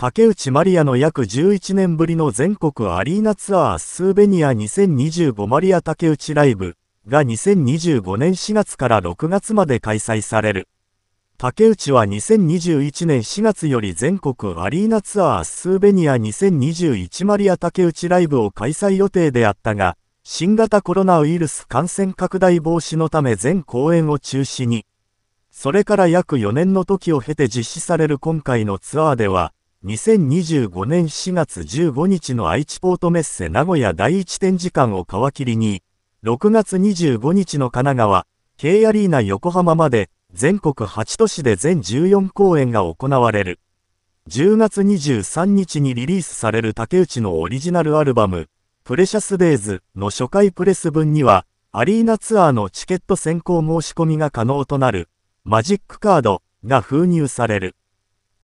竹内マリアの約11年ぶりの全国アリーナツアースーベニア2025マリア竹内ライブが2025年4月から6月まで開催される。竹内は2021年4月より全国アリーナツアースーベニア2021マリア竹内ライブを開催予定であったが、新型コロナウイルス感染拡大防止のため全公演を中止に。それから約4年の時を経て実施される今回のツアーでは、2025年4月15日の愛知ポートメッセ名古屋第一展示館を皮切りに、6月25日の神奈川、K アリーナ横浜まで、全国8都市で全14公演が行われる。10月23日にリリースされる竹内のオリジナルアルバム、プレシャスデイズの初回プレス分には、アリーナツアーのチケット先行申し込みが可能となる、マジックカードが封入される。